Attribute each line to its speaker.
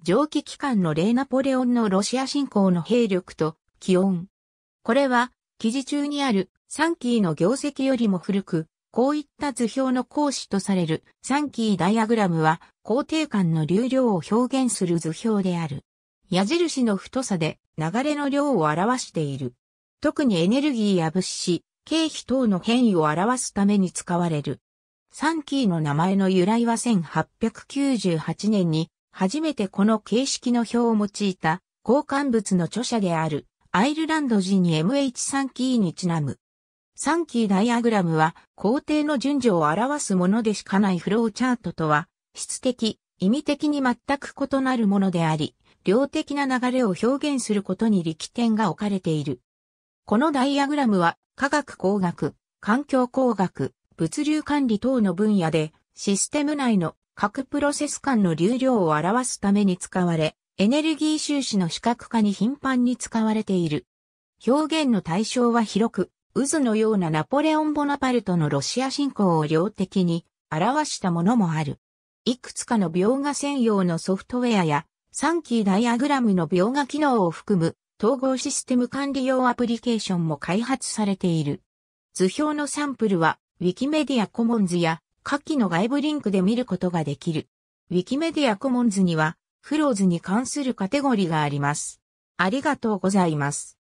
Speaker 1: 蒸気機関のレーナポレオンのロシア侵攻の兵力と気温。これは、記事中にあるサンキーの業績よりも古く、こういった図表の講師とされるサンキーダイアグラムは、肯定感の流量を表現する図表である。矢印の太さで流れの量を表している。特にエネルギーや物資、経費等の変異を表すために使われる。サンキーの名前の由来は1898年に初めてこの形式の表を用いた交換物の著者であるアイルランド人に MH3 キーにちなむ。3キーダイアグラムは工程の順序を表すものでしかないフローチャートとは質的、意味的に全く異なるものであり、量的な流れを表現することに力点が置かれている。このダイアグラムは科学工学、環境工学、物流管理等の分野でシステム内の各プロセス間の流量を表すために使われ、エネルギー収支の視覚化に頻繁に使われている。表現の対象は広く、渦のようなナポレオン・ボナパルトのロシア侵攻を量的に表したものもある。いくつかの描画専用のソフトウェアや、3キーダイアグラムの描画機能を含む統合システム管理用アプリケーションも開発されている。図表のサンプルは、ウィキメディアコモンズや下記の外部リンクで見ることができる。ウィキメディアコモンズには、フローズに関するカテゴリーがあります。ありがとうございます。